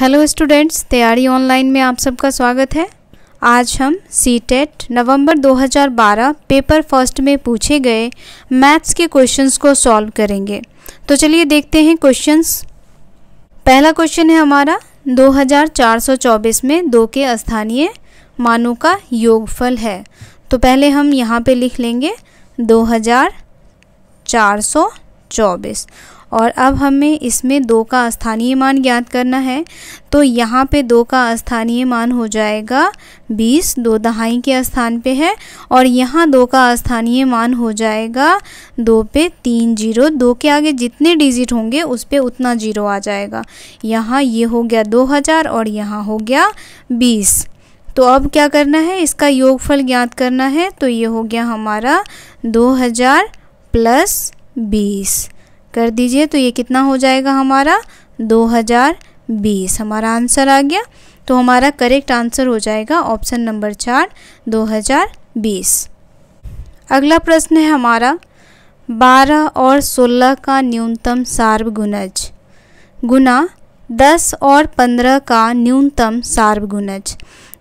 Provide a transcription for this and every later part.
hello students तैयारी online में आप सबका स्वागत है आज हम सी टेट e नवम्बर दो पेपर फर्स्ट में पूछे गए मैथ्स के क्वेश्चंस को सॉल्व करेंगे तो चलिए देखते हैं क्वेश्चंस पहला क्वेश्चन है हमारा 2424 में दो के स्थानीय मानों का योगफल है तो पहले हम यहाँ पे लिख लेंगे 2424 और अब हमें इसमें दो का स्थानीय मान ज्ञात करना है तो यहाँ पे दो का स्थानीय मान हो जाएगा बीस दो दहाई के स्थान पे है और यहाँ दो का स्थानीय मान हो जाएगा दो पे तीन जीरो दो के आगे जितने डिजिट होंगे उस पर उतना जीरो आ जाएगा यहाँ ये हो गया दो हज़ार और यहाँ हो गया बीस तो अब क्या करना है इसका योगफल ज्ञात करना है तो ये हो गया हमारा दो हज़ार प्लस बीस कर दीजिए तो ये कितना हो जाएगा हमारा 2020 हमारा आंसर आ गया तो हमारा करेक्ट आंसर हो जाएगा ऑप्शन नंबर चार 2020 अगला प्रश्न है हमारा 12 और 16 का न्यूनतम सार्वगुणज गुना 10 और 15 का न्यूनतम सार्वगुणज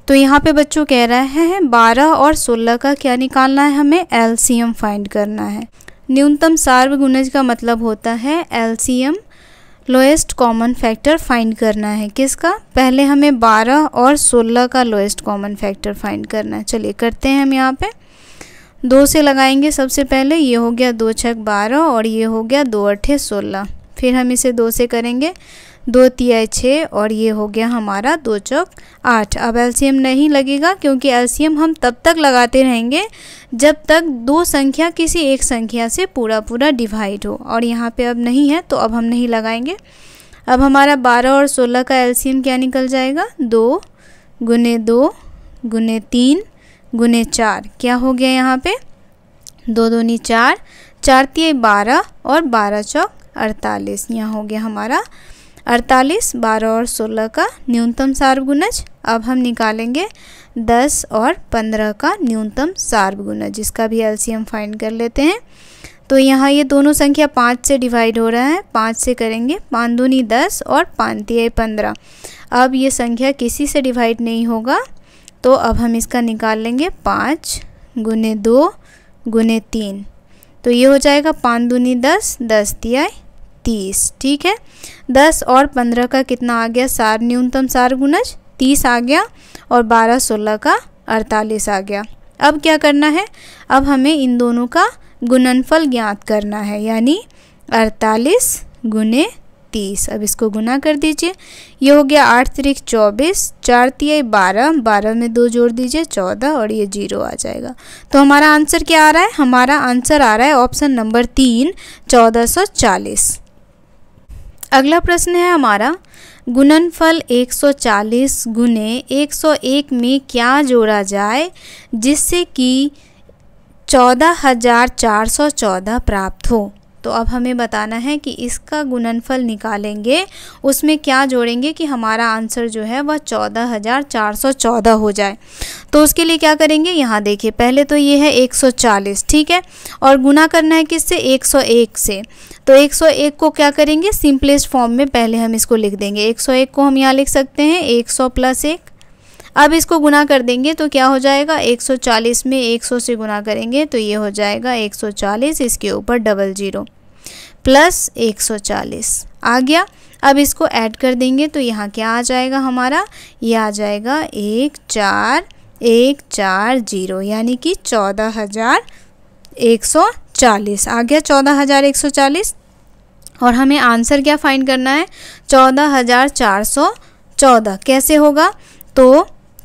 तो यहाँ पे बच्चों कह रहे हैं 12 और 16 का क्या निकालना है हमें एल फाइंड करना है न्यूनतम सार्वगुणज का मतलब होता है LCM lowest common factor find करना है किसका पहले हमें 12 और 16 का लोएस्ट कॉमन फैक्टर फाइंड करना है चलिए करते हैं हम यहाँ पे दो से लगाएंगे सबसे पहले ये हो गया दो छक बारह और ये हो गया दो अठे सोलह फिर हम इसे दो से करेंगे दो तिहाई छः और ये हो गया हमारा दो चौक आठ अब एलसीएम नहीं लगेगा क्योंकि एलसीएम हम तब तक लगाते रहेंगे जब तक दो संख्या किसी एक संख्या से पूरा पूरा डिवाइड हो और यहाँ पे अब नहीं है तो अब हम नहीं लगाएंगे अब हमारा बारह और सोलह का एल क्या निकल जाएगा दो गुने दो गुने तीन गुने चार क्या हो गया यहाँ पे दो नी चार चार तिहाई बारह और बारह चौक अड़तालीस यहाँ हो गया हमारा अड़तालीस बारह और सोलह का न्यूनतम सार्वगुणज अब हम निकालेंगे दस और पंद्रह का न्यूनतम सार्वगुणज जिसका भी एलसीएम फाइंड कर लेते हैं तो यहाँ ये दोनों संख्या पाँच से डिवाइड हो रहा है पाँच से करेंगे पाँच दूनी दस और पाँच दिए पंद्रह अब ये संख्या किसी से डिवाइड नहीं होगा तो अब हम इसका निकाल लेंगे पाँच गुने दो गुने तीन तो ये हो जाएगा पाँच दूनी दस दस दिया तीस ठीक है दस और पंद्रह का कितना आ गया सार न्यूनतम सार गुणज तीस आ गया और बारह सोलह का अड़तालीस आ गया अब क्या करना है अब हमें इन दोनों का गुणनफल ज्ञात करना है यानी अड़तालीस गुने तीस अब इसको गुना कर दीजिए ये हो गया आठ तरीक चौबीस चार तिहाई बारह बारह में दो जोड़ दीजिए चौदह और ये जीरो आ जाएगा तो हमारा आंसर क्या आ रहा है हमारा आंसर आ रहा है ऑप्शन नंबर तीन चौदह सौ चालीस अगला प्रश्न है हमारा गुणनफल 140 गुने 101 में क्या जोड़ा जाए जिससे कि 14414 प्राप्त हो तो अब हमें बताना है कि इसका गुणनफल निकालेंगे उसमें क्या जोड़ेंगे कि हमारा आंसर जो है वह चौदह हज़ार चार सौ चौदह हो जाए तो उसके लिए क्या करेंगे यहाँ देखिए पहले तो ये है एक सौ चालीस ठीक है और गुना करना है किससे एक सौ एक से तो एक सौ एक को क्या करेंगे सिंपलेस्ट फॉर्म में पहले हम इसको लिख देंगे एक सौ एक को हम यहाँ लिख सकते हैं एक सौ प्लस एक अब इसको गुना कर देंगे तो क्या हो जाएगा 140 में 100 से गुना करेंगे तो ये हो जाएगा 140 इसके ऊपर डबल ज़ीरो प्लस 140 आ गया अब इसको ऐड कर देंगे तो यहाँ क्या आ जाएगा हमारा ये आ जाएगा एक चार एक चार जीरो यानी कि चौदह हज़ार एक सौ चालीस आ गया चौदह हज़ार एक सौ चालीस और हमें आंसर क्या फाइंड करना है चौदह हज़ार चार सौ चौदह कैसे होगा तो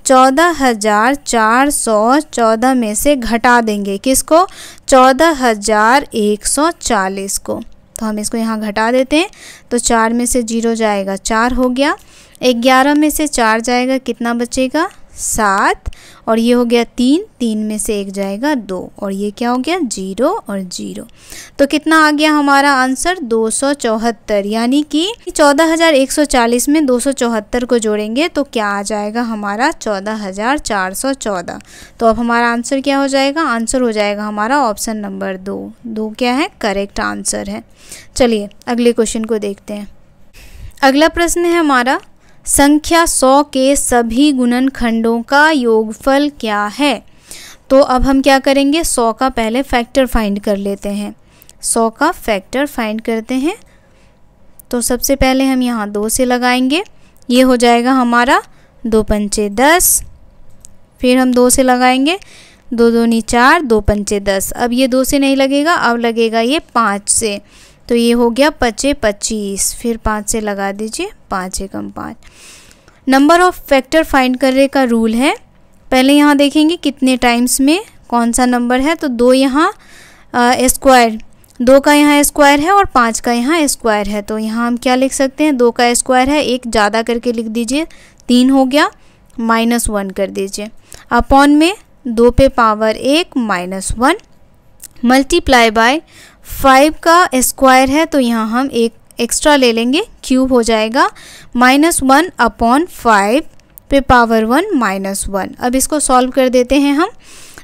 चौदह हज़ार चार सौ चौदह में से घटा देंगे किसको चौदह हज़ार एक सौ चालीस को तो हम इसको यहाँ घटा देते हैं तो चार में से जीरो जाएगा चार हो गया ग्यारह में से चार जाएगा कितना बचेगा सात और ये हो गया तीन तीन में से एक जाएगा दो और ये क्या हो गया जीरो और जीरो तो कितना आ गया हमारा आंसर दो सौ चौहत्तर यानी कि चौदह हजार एक सौ चालीस में दो सौ चौहत्तर को जोड़ेंगे तो क्या आ जाएगा हमारा चौदह हज़ार चार सौ चौदह तो अब हमारा आंसर क्या हो जाएगा आंसर हो जाएगा हमारा ऑप्शन नंबर दो दो क्या है करेक्ट आंसर है चलिए अगले क्वेश्चन को देखते हैं अगला प्रश्न है हमारा संख्या सौ के सभी गुणनखंडों का योगफल क्या है तो अब हम क्या करेंगे सौ का पहले फैक्टर फाइंड कर लेते हैं सौ का फैक्टर फाइंड करते हैं तो सबसे पहले हम यहाँ दो से लगाएंगे ये हो जाएगा हमारा दो पंचे दस फिर हम दो से लगाएंगे दो दो नी चार दो पंचे दस अब ये दो से नहीं लगेगा अब लगेगा ये पाँच से तो ये हो गया पचे पच्चीस फिर पाँच से लगा दीजिए पाँच एकम पाँच नंबर ऑफ फैक्टर फाइंड करने का रूल है पहले यहाँ देखेंगे कितने टाइम्स में कौन सा नंबर है तो दो यहाँ स्क्वायर दो का यहाँ स्क्वायर है और पाँच का यहाँ स्क्वायर है तो यहाँ हम क्या लिख सकते हैं दो का स्क्वायर है एक ज़्यादा करके लिख दीजिए तीन हो गया माइनस वन कर दीजिए अपॉन में दो पे पावर एक minus one multiply by five का स्क्वायर है तो यहाँ हम एक एक्स्ट्रा ले लेंगे क्यूब हो जाएगा माइनस वन अपॉन फाइव पे पावर वन माइनस वन अब इसको सॉल्व कर देते हैं हम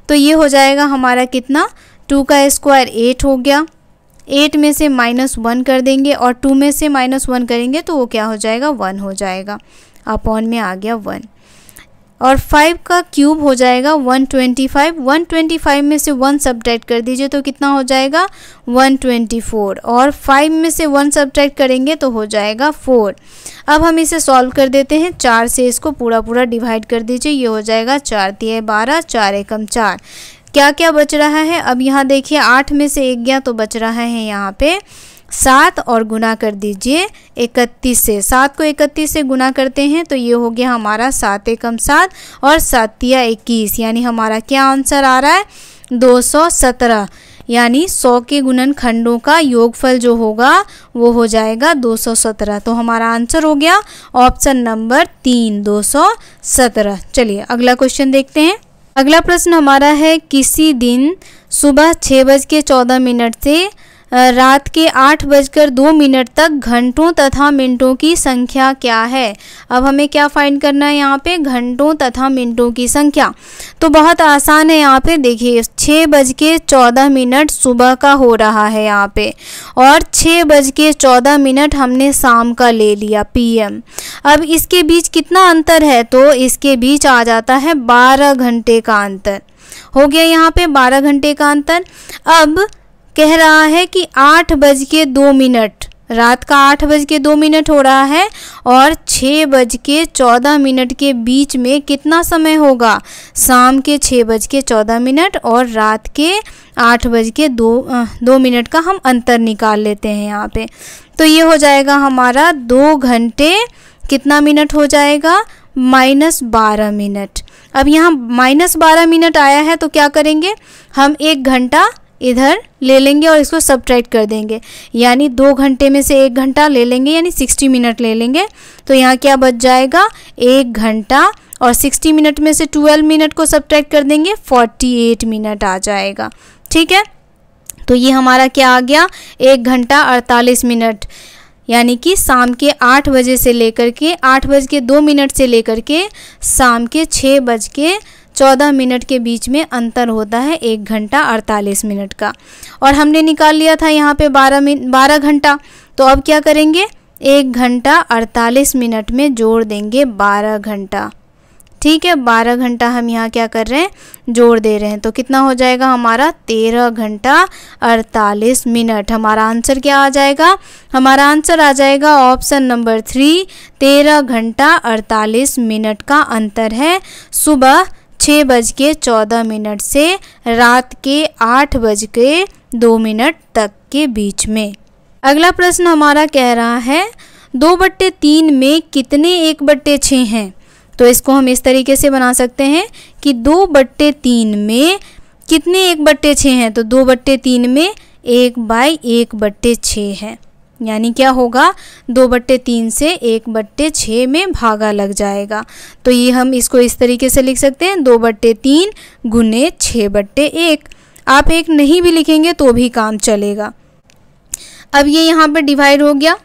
तो ये हो जाएगा हमारा कितना टू का स्क्वायर एट हो गया एट में से माइनस वन कर देंगे और टू में से माइनस वन करेंगे तो वो क्या हो जाएगा वन हो जाएगा अपॉन में आ गया वन और फाइव का क्यूब हो जाएगा one twenty five one twenty five में से वन सब्ट्रैक्ट कर दीजिए तो कितना हो जाएगा वन ट्वेंटी फोर और फाइव में से वन सब्ट्रैक्ट करेंगे तो हो जाएगा फोर अब हम इसे सॉल्व कर देते हैं चार से इसको पूरा पूरा डिवाइड कर दीजिए ये हो जाएगा चार दिए बारह चार एकम चार क्या क्या बच रहा है अब यहाँ देखिए आठ में से एक गया तो बच रहा है यहाँ पे सात और गुना कर दीजिए इकतीस से सात को इकतीस से गुना करते हैं तो ये हो गया हमारा सात एकम सात और सातिया इक्कीस यानी हमारा क्या आंसर आ रहा है दो सौ सत्रह यानी सौ के गुणन खंडों का योगफल जो होगा वो हो जाएगा दो सौ सत्रह तो हमारा आंसर हो गया ऑप्शन नंबर तीन दो सौ सत्रह चलिए अगला क्वेश्चन देखते हैं अगला प्रश्न हमारा है किसी दिन सुबह छः बज के चौदह मिनट से रात के आठ बजकर दो मिनट तक घंटों तथा मिनटों की संख्या क्या है अब हमें क्या फाइंड करना है यहाँ पे घंटों तथा मिनटों की संख्या तो बहुत आसान है यहाँ पे देखिए छः बज के चौदह मिनट सुबह का हो रहा है यहाँ पे और छः बज के चौदह मिनट हमने शाम का ले लिया पीएम अब इसके बीच कितना अंतर है तो इसके बीच आ जाता है बारह घंटे का अंतर हो गया यहाँ पे बारह घंटे का अंतर अब कह रहा है कि आठ बज के दो मिनट रात का आठ बज के दो मिनट हो रहा है और छः बज के चौदह मिनट के बीच में कितना समय होगा शाम के छः बज के चौदह मिनट और रात के आठ बज के दो दो मिनट का हम अंतर निकाल लेते हैं यहाँ पे तो ये हो जाएगा हमारा दो घंटे कितना मिनट हो जाएगा माइनस बारह मिनट अब यहाँ माइनस बारह मिनट आया है तो क्या करेंगे हम एक घंटा इधर ले लेंगे और इसको सब्ट्रैक्ट कर देंगे यानी दो घंटे में से एक घंटा ले लेंगे यानी सिक्सटी मिनट ले लेंगे तो यहाँ क्या बच जाएगा एक घंटा और सिक्सटी मिनट में से ट्वेल्व मिनट को सब्ट्रैक्ट कर देंगे फोर्टी एट मिनट आ जाएगा ठीक है तो ये हमारा क्या आ गया एक घंटा अड़तालीस मिनट यानी कि शाम के आठ बजे से लेकर के आठ बज के दो मिनट से लेकर के शाम के छः बज के चौदह मिनट के बीच में अंतर होता है एक घंटा अड़तालीस मिनट का और हमने निकाल लिया था यहाँ पे बारह मिन बारह घंटा तो अब क्या करेंगे एक घंटा अड़तालीस मिनट में जोड़ देंगे बारह घंटा ठीक है बारह घंटा हम यहाँ क्या कर रहे हैं जोड़ दे रहे हैं तो कितना हो जाएगा हमारा तेरह घंटा अड़तालीस मिनट हमारा आंसर क्या आ जाएगा हमारा आंसर आ जाएगा ऑप्शन नंबर थ्री तेरह घंटा अड़तालीस मिनट का अंतर है सुबह छः बज के चौदह मिनट से रात के आठ बज के दो मिनट तक के बीच में अगला प्रश्न हमारा कह रहा है दो बट्टे तीन में कितने एक बट्टे छः हैं तो इसको हम इस तरीके से बना सकते हैं कि दो बट्टे तीन में कितने एक बट्टे छः हैं तो दो बट्टे तीन में एक बाई एक बट्टे छः है यानी क्या होगा दो बट्टे तीन से एक बट्टे छः में भागा लग जाएगा तो ये हम इसको इस तरीके से लिख सकते हैं दो बट्टे तीन गुने छः बट्टे एक आप एक नहीं भी लिखेंगे तो भी काम चलेगा अब ये यहाँ पर डिवाइड हो गया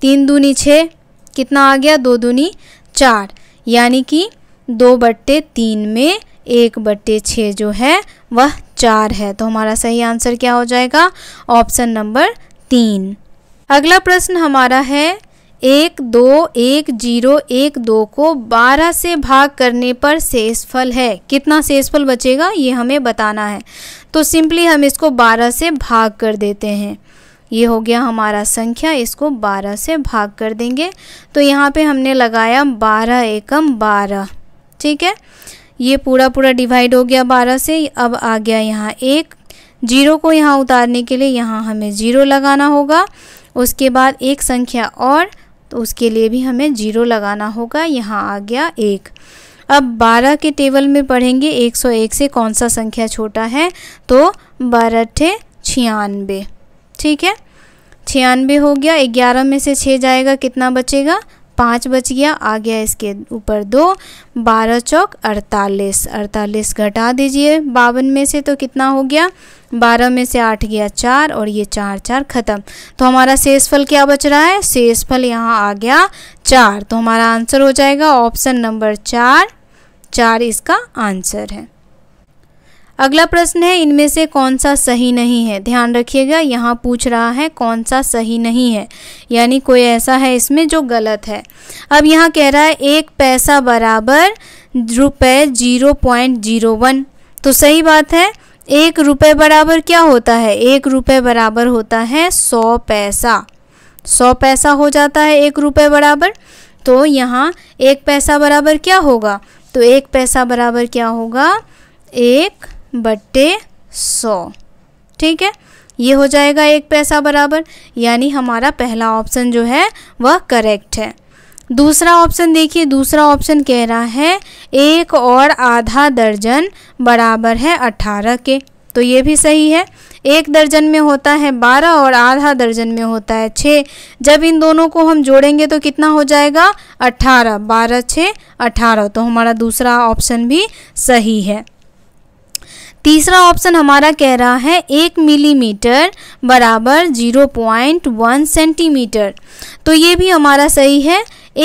तीन दूनी छः कितना आ गया दो दूनी चार यानी कि दो बट्टे तीन में एक बट्टे छः जो है वह चार है तो हमारा सही आंसर क्या हो जाएगा ऑप्शन नंबर तीन अगला प्रश्न हमारा है एक दो एक जीरो एक दो को बारह से भाग करने पर शेषफल है कितना शेषफल बचेगा ये हमें बताना है तो सिंपली हम इसको बारह से भाग कर देते हैं ये हो गया हमारा संख्या इसको बारह से भाग कर देंगे तो यहाँ पे हमने लगाया बारह एकम बारह ठीक है ये पूरा पूरा डिवाइड हो गया बारह से अब आ गया यहाँ एक जीरो को यहाँ उतारने के लिए यहाँ हमें जीरो लगाना होगा उसके बाद एक संख्या और तो उसके लिए भी हमें जीरो लगाना होगा यहाँ आ गया एक अब 12 के टेबल में पढ़ेंगे 101 से कौन सा संख्या छोटा है तो बारह ठे छियानवे ठीक है छियानबे हो गया ग्यारह में से छः जाएगा कितना बचेगा पाँच बच गया आ गया इसके ऊपर दो बारह चौक अड़तालीस अड़तालीस घटा दीजिए बावन में से तो कितना हो गया बारह में से आठ गया चार और ये चार चार ख़त्म तो हमारा शेष फल क्या बच रहा है शेष फल यहाँ आ गया चार तो हमारा आंसर हो जाएगा ऑप्शन नंबर चार चार इसका आंसर है अगला प्रश्न है इनमें से कौन सा सही नहीं है ध्यान रखिएगा यहाँ पूछ रहा है कौन सा सही नहीं है यानी कोई ऐसा है इसमें जो गलत है अब यहाँ कह रहा है एक पैसा बराबर रुपये जीरो पॉइंट जीरो वन तो सही बात है एक रुपये बराबर क्या होता है एक रुपये बराबर होता है सौ पैसा सौ पैसा हो जाता है एक रुपये बराबर तो यहाँ एक पैसा बराबर क्या होगा तो एक पैसा बराबर क्या होगा एक बटे सौ ठीक है ये हो जाएगा एक पैसा बराबर यानी हमारा पहला ऑप्शन जो है वह करेक्ट है दूसरा ऑप्शन देखिए दूसरा ऑप्शन कह रहा है एक और आधा दर्जन बराबर है अठारह के तो ये भी सही है एक दर्जन में होता है बारह और आधा दर्जन में होता है छः जब इन दोनों को हम जोड़ेंगे तो कितना हो जाएगा अट्ठारह बारह छः अठारह तो हमारा दूसरा ऑप्शन भी सही है तीसरा ऑप्शन हमारा कह रहा है एक मिलीमीटर बराबर जीरो पॉइंट वन सेंटीमीटर तो ये भी हमारा सही है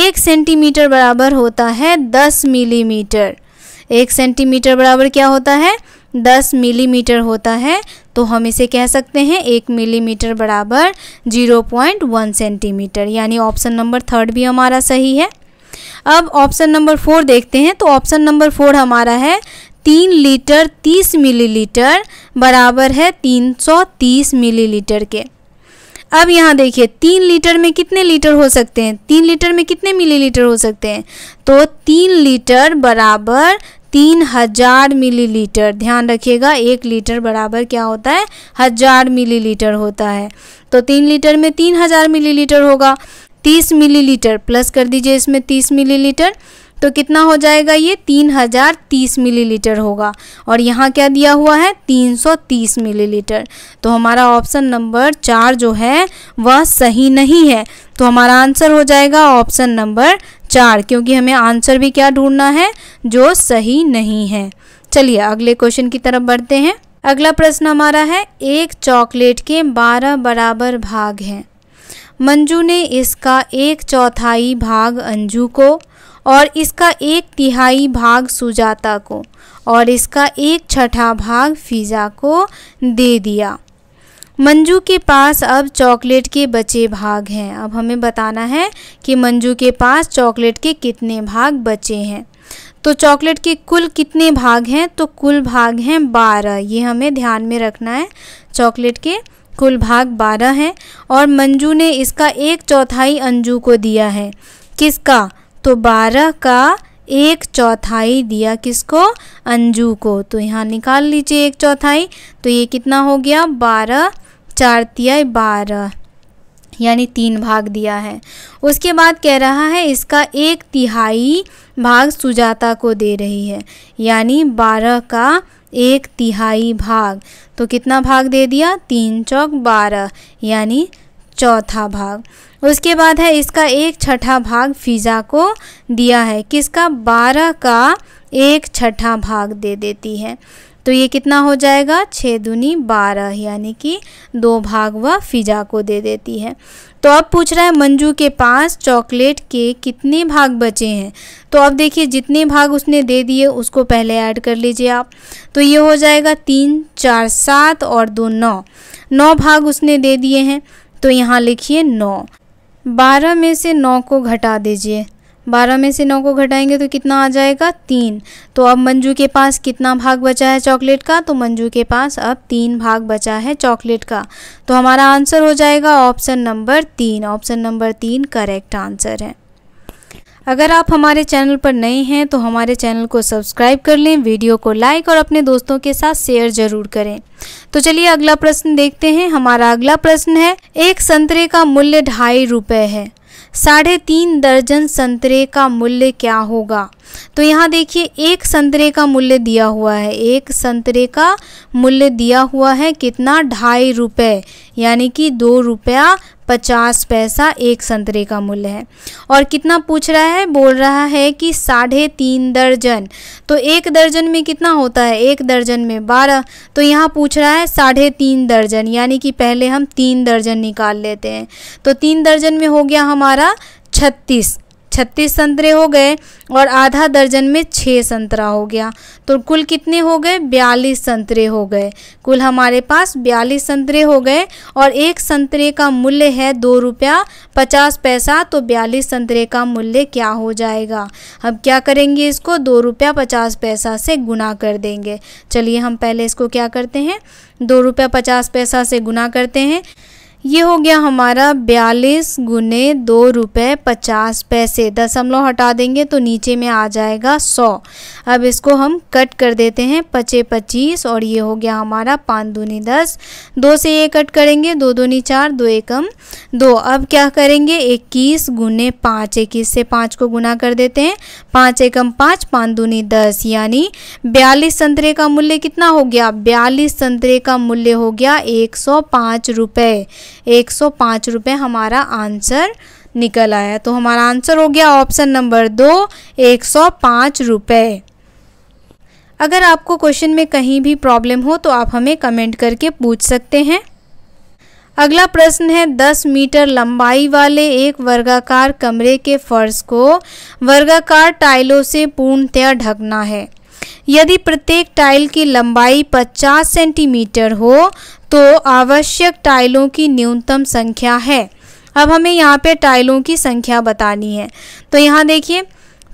एक सेंटीमीटर बराबर होता है दस मिलीमीटर एक सेंटीमीटर बराबर क्या होता है दस मिलीमीटर होता है तो हम इसे कह सकते हैं एक मिलीमीटर बराबर जीरो पॉइंट वन सेंटीमीटर यानी ऑप्शन नंबर थर्ड भी हमारा सही है अब ऑप्शन नंबर फोर देखते हैं तो ऑप्शन नंबर फोर हमारा है तीन लीटर तीस मिलीलीटर बराबर है तीन सौ तीस मिलीलीटर के अब यहाँ देखिए तीन लीटर में कितने लीटर हो सकते हैं तीन लीटर में कितने मिलीलीटर हो सकते हैं तो तीन लीटर बराबर तीन हजार मिलीलीटर ध्यान रखिएगा एक लीटर बराबर क्या होता है हजार मिलीलीटर होता है तो तीन लीटर में तीन हजार मिलीलीटर होगा तीस मिलीलीटर प्लस कर दीजिए इसमें तीस मिलीलीटर तो कितना हो जाएगा ये तीन हज़ार तीस मिलीलीटर होगा और यहाँ क्या दिया हुआ है तीन सौ तीस मिलीलीटर तो हमारा ऑप्शन नंबर चार जो है वह सही नहीं है तो हमारा आंसर हो जाएगा ऑप्शन नंबर चार क्योंकि हमें आंसर भी क्या ढूंढना है जो सही नहीं है चलिए अगले क्वेश्चन की तरफ बढ़ते हैं अगला प्रश्न हमारा है एक चॉकलेट के बारह बराबर भाग हैं मंजू ने इसका एक चौथाई भाग अंजू को और इसका एक तिहाई भाग सुजाता को और इसका एक छठा भाग फिजा को दे दिया मंजू के पास अब चॉकलेट के बचे भाग हैं अब हमें बताना है कि मंजू के पास चॉकलेट के कितने भाग बचे हैं तो चॉकलेट के कुल कितने भाग हैं तो कुल भाग हैं बारह ये हमें ध्यान में रखना है चॉकलेट के कुल भाग बारह हैं और मंजू ने इसका एक चौथाई अंजू को दिया है किसका तो बारह का एक चौथाई दिया किसको अंजू को तो यहाँ निकाल लीजिए एक चौथाई तो ये कितना हो गया बारह चार तिया बारह यानी तीन भाग दिया है उसके बाद कह रहा है इसका एक तिहाई भाग सुजाता को दे रही है यानी बारह का एक तिहाई भाग तो कितना भाग दे दिया तीन चौक बारह यानी चौथा भाग उसके बाद है इसका एक छठा भाग फिज़ा को दिया है किसका बारह का एक छठा भाग दे देती है तो ये कितना हो जाएगा छः दुनी बारह यानी कि दो भाग वह फिजा को दे देती है तो अब पूछ रहा है मंजू के पास चॉकलेट के कितने भाग बचे हैं तो अब देखिए जितने भाग उसने दे दिए उसको पहले ऐड कर लीजिए आप तो ये हो जाएगा तीन चार सात और दो नौ नौ भाग उसने दे दिए हैं तो यहाँ लिखिए नौ बारह में से नौ को घटा दीजिए बारह में से नौ को घटाएंगे तो कितना आ जाएगा तीन तो अब मंजू के पास कितना भाग बचा है चॉकलेट का तो मंजू के पास अब तीन भाग बचा है चॉकलेट का तो हमारा आंसर हो जाएगा ऑप्शन नंबर तीन ऑप्शन नंबर तीन करेक्ट आंसर है अगर आप हमारे चैनल पर नए हैं तो हमारे चैनल को सब्सक्राइब कर लें वीडियो को लाइक और अपने दोस्तों के साथ शेयर जरूर करें तो चलिए अगला प्रश्न देखते हैं हमारा अगला प्रश्न है एक संतरे का मूल्य ढाई रुपये है साढ़े तीन दर्जन संतरे का मूल्य क्या होगा तो यहाँ देखिए एक संतरे का मूल्य दिया हुआ है एक संतरे का मूल्य दिया हुआ है कितना ढाई रुपये यानी कि दो रुपया पचास पैसा एक संतरे का मूल्य है और कितना पूछ रहा है बोल रहा है कि साढ़े तीन दर्जन तो एक दर्जन में कितना होता है एक दर्जन में बारह तो यहाँ पूछ रहा है साढ़े तीन दर्जन यानी कि पहले हम तीन दर्जन निकाल लेते हैं तो तीन दर्जन में हो गया हमारा छत्तीस छत्तीस संतरे हो गए और आधा दर्जन में छः संतरा हो गया तो कुल कितने हो गए बयालीस संतरे हो गए कुल हमारे पास बयालीस संतरे हो गए और एक संतरे का मूल्य है दो रुपया पचास पैसा तो बयालीस संतरे का मूल्य क्या हो जाएगा हम क्या करेंगे इसको दो रुपया पचास पैसा से गुना कर देंगे चलिए हम पहले इसको क्या करते हैं दो रुपया पचास पैसा से गुना करते हैं ये हो गया हमारा बयालीस गुने दो रुपये पचास पैसे दशमलव हटा देंगे तो नीचे में आ जाएगा सौ अब इसको हम कट कर देते हैं पचे पच्चीस और ये हो गया हमारा पाँच दूनी दस दो से ये कट करेंगे दो दूनी चार दो एकम दो अब क्या करेंगे इक्कीस गुने पाँच इक्कीस से पाँच को गुना कर देते हैं पाँच एकम पाँच पाँच दूनी दस यानी बयालीस संतरे का मूल्य कितना हो गया बयालीस संतरे का मूल्य हो गया एक सौ पाँच रुपये एक सौ पाँच रुपये हमारा आंसर निकल आया तो हमारा आंसर हो गया ऑप्शन नंबर दो एक सौ पाँच रुपये अगर आपको क्वेश्चन में कहीं भी प्रॉब्लम हो तो आप हमें कमेंट करके पूछ सकते हैं अगला प्रश्न है 10 मीटर लंबाई वाले एक वर्गाकार कमरे के फर्श को वर्गाकार टाइलों से पूर्णतया ढकना है यदि प्रत्येक टाइल की लंबाई 50 सेंटीमीटर हो तो आवश्यक टाइलों की न्यूनतम संख्या है अब हमें यहाँ पे टाइलों की संख्या बतानी है तो यहाँ देखिए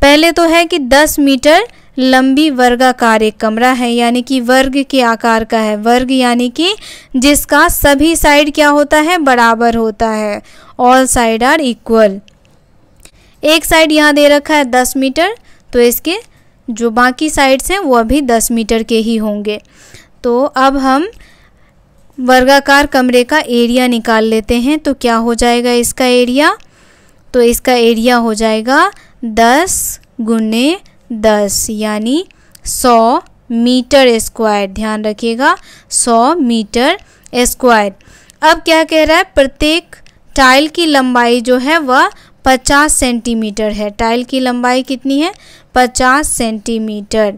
पहले तो है कि 10 मीटर लंबी वर्गाकार एक कमरा है यानी कि वर्ग के आकार का है वर्ग यानी कि जिसका सभी साइड क्या होता है बराबर होता है ऑल साइड आर इक्वल एक साइड यहाँ दे रखा है दस मीटर तो इसके जो बाकी साइड्स हैं वह अभी दस मीटर के ही होंगे तो अब हम वर्गाकार कमरे का एरिया निकाल लेते हैं तो क्या हो जाएगा इसका एरिया तो इसका एरिया हो जाएगा दस गुने दस यानी सौ मीटर स्क्वायर ध्यान रखिएगा सौ मीटर स्क्वायर अब क्या कह रहा है प्रत्येक टाइल की लंबाई जो है वह 50 सेंटीमीटर है टाइल की लंबाई कितनी है 50 सेंटीमीटर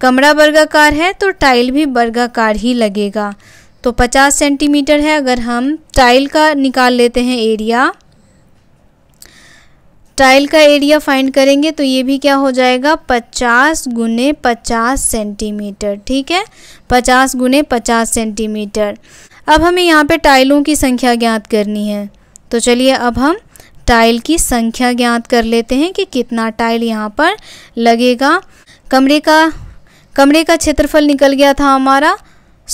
कमरा वर्गाकार है तो टाइल भी वर्गाकार ही लगेगा तो 50 सेंटीमीटर है अगर हम टाइल का निकाल लेते हैं एरिया टाइल का एरिया फाइंड करेंगे तो ये भी क्या हो जाएगा 50 गुने 50 सेंटीमीटर ठीक है 50 गुने 50 सेंटीमीटर अब हमें यहाँ पे टाइलों की संख्या ज्ञात करनी है तो चलिए अब हम टाइल की संख्या ज्ञात कर लेते हैं कि कितना टाइल यहाँ पर लगेगा कमरे का कमरे का क्षेत्रफल निकल गया था हमारा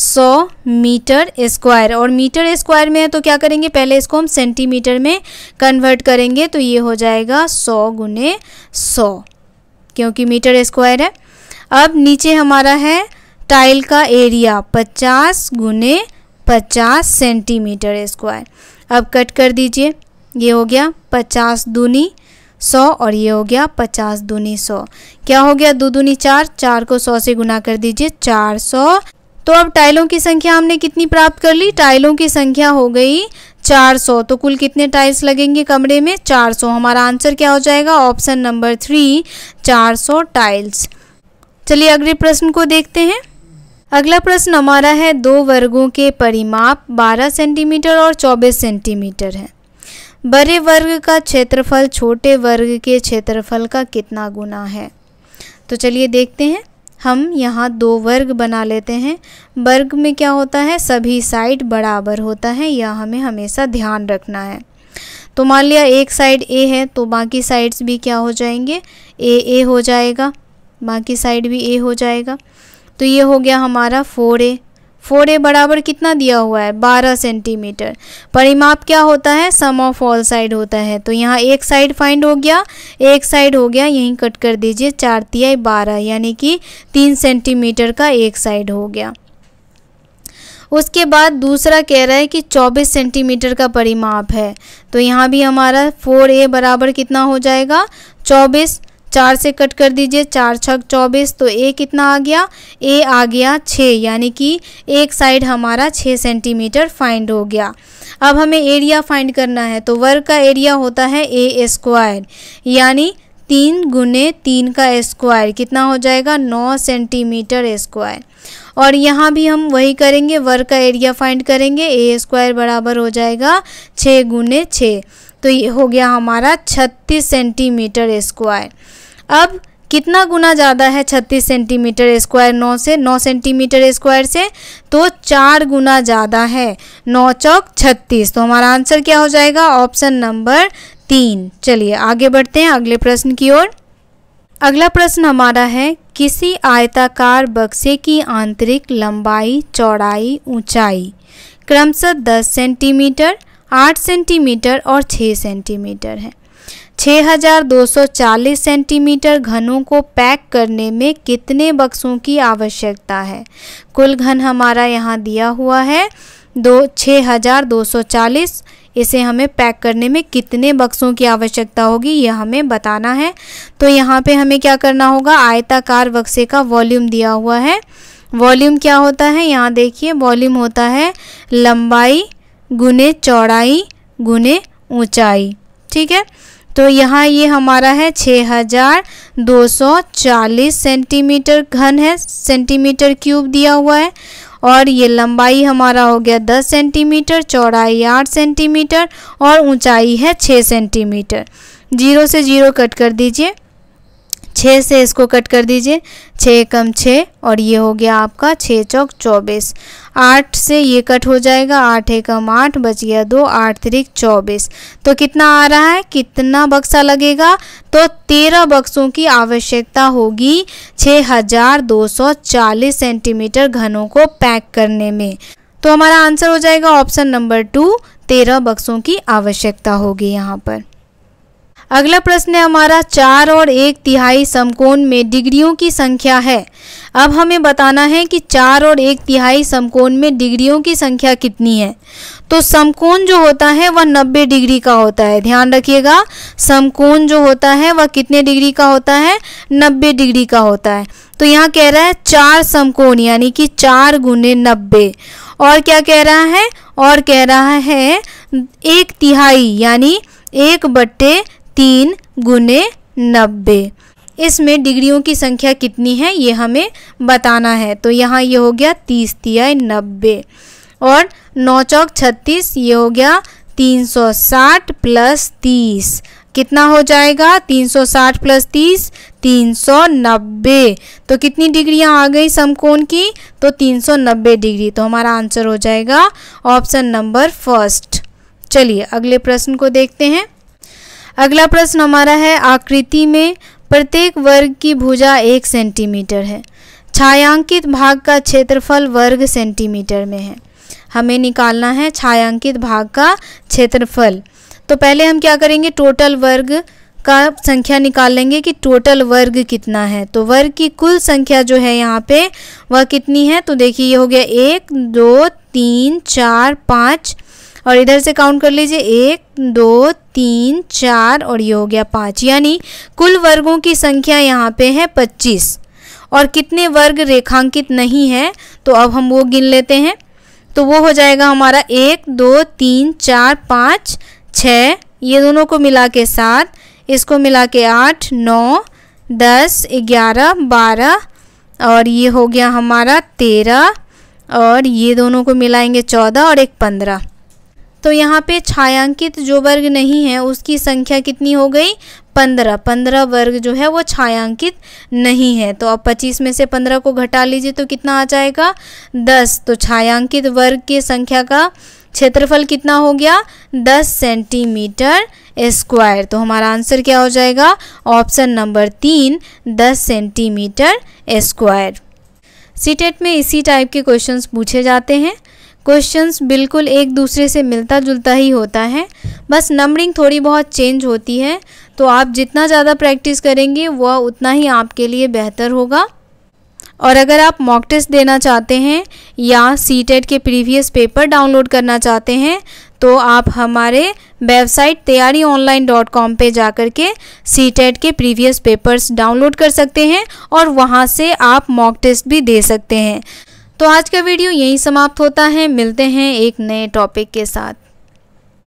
सौ मीटर स्क्वायर और मीटर स्क्वायर में है तो क्या करेंगे पहले इसको हम सेंटीमीटर में कन्वर्ट करेंगे तो ये हो जाएगा सौ गुने सौ क्योंकि मीटर स्क्वायर है अब नीचे हमारा है टाइल का एरिया पचास गुने पचास सेंटीमीटर स्क्वायर अब कट कर दीजिए ये हो गया पचास दूनी सौ और ये हो गया पचास दूनी सौ क्या हो गया दो दूनी चार चार को सौ से गुना कर दीजिए चार सौ तो अब टाइलों की संख्या हमने कितनी प्राप्त कर ली टाइलों की संख्या हो गई चार सौ तो कुल कितने टाइल्स लगेंगे कमरे में चार सौ हमारा आंसर क्या हो जाएगा ऑप्शन नंबर थ्री चार सौ टाइल्स चलिए अगले प्रश्न को देखते हैं अगला प्रश्न हमारा है दो वर्गों के परिमाप 12 सेंटीमीटर और 24 सेंटीमीटर है बड़े वर्ग का क्षेत्रफल छोटे वर्ग के क्षेत्रफल का कितना गुना है तो चलिए देखते हैं हम यहाँ दो वर्ग बना लेते हैं वर्ग में क्या होता है सभी साइड बराबर होता है यह हमें हमेशा ध्यान रखना है तो मान लिया एक साइड ए है तो बाकी साइड्स भी क्या हो जाएंगे ए ए हो जाएगा बाकी साइड भी ए हो जाएगा तो ये हो गया हमारा फोर ए फोर ए बराबर कितना दिया हुआ है बारह सेंटीमीटर परिमाप क्या होता है सम ऑफ ऑल साइड होता है तो यहाँ एक साइड फाइंड हो गया एक साइड हो गया यहीं कट कर दीजिए चार तिहाई बारह यानी कि तीन सेंटीमीटर का एक साइड हो गया उसके बाद दूसरा कह रहा है कि 24 सेंटीमीटर का परिमाप है तो यहाँ भी हमारा 4a बराबर कितना हो जाएगा 24 चार से कट कर दीजिए चार छक चौबीस तो ए कितना आ गया ए आ गया छः यानी कि एक साइड हमारा छः सेंटीमीटर फाइंड हो गया अब हमें एरिया फाइंड करना है तो वर्ग का एरिया होता है ए स्क्वायर यानी तीन गुने तीन का स्क्वायर कितना हो जाएगा नौ सेंटीमीटर स्क्वायर और यहाँ भी हम वही करेंगे वर्ग का एरिया फाइंड करेंगे ए स्क्वायर बराबर हो जाएगा छः गुने छः तो ये हो गया हमारा छत्तीस सेंटीमीटर स्क्वायर अब कितना गुना ज़्यादा है 36 सेंटीमीटर स्क्वायर 9 से 9 सेंटीमीटर स्क्वायर से तो चार गुना ज़्यादा है 9 चौक 36 तो हमारा आंसर क्या हो जाएगा ऑप्शन नंबर तीन चलिए आगे बढ़ते हैं अगले प्रश्न की ओर अगला प्रश्न हमारा है किसी आयताकार बक्से की आंतरिक लंबाई चौड़ाई ऊंचाई क्रमशः 10 सेंटीमीटर 8 सेंटीमीटर और 6 सेंटीमीटर है 6,240 सेंटीमीटर घनों को पैक करने में कितने बक्सों की आवश्यकता है कुल घन हमारा यहाँ दिया हुआ है दो छः हज़ार दो सौ चालीस इसे हमें पैक करने में कितने बक्सों की आवश्यकता होगी यह हमें बताना है तो यहाँ पे हमें क्या करना होगा आयताकार बक्से का वॉल्यूम दिया हुआ है वॉल्यूम क्या होता है यहाँ देखिए वॉल्यूम होता है लंबाई गुने चौड़ाई गुने ऊंचाई ठीक है तो यहाँ ये हमारा है 6240 सेंटीमीटर घन है सेंटीमीटर क्यूब दिया हुआ है और ये लंबाई हमारा हो गया 10 सेंटीमीटर चौड़ाई 8 सेंटीमीटर और ऊंचाई है 6 सेंटीमीटर जीरो से जीरो कट कर दीजिए छः से इसको कट कर दीजिए छः कम छः और ये हो गया आपका छः चौक चौबीस आठ से ये कट हो जाएगा आठ एकम आठ बच गया दो आठ तरीक चौबीस तो कितना आ रहा है कितना बक्सा लगेगा तो तेरह बक्सों की आवश्यकता होगी छः हजार दो सौ चालीस सेंटीमीटर घनों को पैक करने में तो हमारा आंसर हो जाएगा ऑप्शन नंबर टू तेरह बक्सों की आवश्यकता होगी यहाँ पर अगला प्रश्न है हमारा चार और एक तिहाई समकोण में डिग्रियों की संख्या है अब हमें बताना है कि चार और एक तिहाई समकोण में डिग्रियों की संख्या कितनी है तो समकोण जो होता है वह नब्बे डिग्री का होता है ध्यान रखिएगा समकोण जो होता है वह कितने डिग्री का होता है नब्बे डिग्री का होता है तो यहाँ कह रहा है चार समकोण यानी कि चार गुने नब्बे और क्या कह रहा है और कह रहा है एक तिहाई यानी एक बट्टे तीन गुने नब्बे इसमें डिग्रियों की संख्या कितनी है ये हमें बताना है तो यहाँ ये हो गया तीस तिया नब्बे और नौ चौक छत्तीस ये हो गया तीन सौ साठ प्लस तीस कितना हो जाएगा तीन सौ साठ प्लस तीस तीन सौ नब्बे तो कितनी डिग्रियाँ आ गई समकोण की तो तीन सौ नब्बे डिग्री तो हमारा आंसर हो जाएगा ऑप्शन नंबर फर्स्ट चलिए अगले प्रश्न को देखते हैं अगला प्रश्न हमारा है आकृति में प्रत्येक वर्ग की भुजा एक सेंटीमीटर है छायांकित भाग का क्षेत्रफल वर्ग सेंटीमीटर में है हमें निकालना है छायांकित भाग का क्षेत्रफल तो पहले हम क्या करेंगे टोटल वर्ग का संख्या निकाल लेंगे कि टोटल वर्ग कितना है तो वर्ग की कुल संख्या जो है यहाँ पे वह कितनी है तो देखिए ये हो गया एक दो तीन चार पाँच और इधर से काउंट कर लीजिए एक दो तीन चार और ये हो गया पाँच यानी कुल वर्गों की संख्या यहाँ पे है पच्चीस और कितने वर्ग रेखांकित नहीं है तो अब हम वो गिन लेते हैं तो वो हो जाएगा हमारा एक दो तीन चार पाँच छ ये दोनों को मिला के सात इसको मिला के आठ नौ दस ग्यारह बारह और ये हो गया हमारा तेरह और ये दोनों को मिलाएंगे चौदह और एक पंद्रह तो यहाँ पे छायांकित जो वर्ग नहीं है उसकी संख्या कितनी हो गई पंद्रह पंद्रह वर्ग जो है वो छायांकित नहीं है तो अब पच्चीस में से पंद्रह को घटा लीजिए तो कितना आ जाएगा दस तो छायांकित वर्ग की संख्या का क्षेत्रफल कितना हो गया दस सेंटीमीटर स्क्वायर तो हमारा आंसर क्या हो जाएगा ऑप्शन नंबर तीन दस सेंटीमीटर स्क्वायर सीटेट में इसी टाइप के क्वेश्चंस पूछे जाते हैं क्वेश्चंस बिल्कुल एक दूसरे से मिलता जुलता ही होता है बस नंबरिंग थोड़ी बहुत चेंज होती है तो आप जितना ज़्यादा प्रैक्टिस करेंगे वह उतना ही आपके लिए बेहतर होगा और अगर आप मॉक टेस्ट देना चाहते हैं या सी e के प्रीवियस पेपर डाउनलोड करना चाहते हैं तो आप हमारे वेबसाइट तैयारी ऑनलाइन डॉट कॉम पर जा कर के सी e के प्रीवियस पेपर्स डाउनलोड कर सकते हैं और वहाँ से आप मॉक टेस्ट भी दे सकते हैं तो आज का वीडियो यहीं समाप्त होता है मिलते हैं एक नए टॉपिक के साथ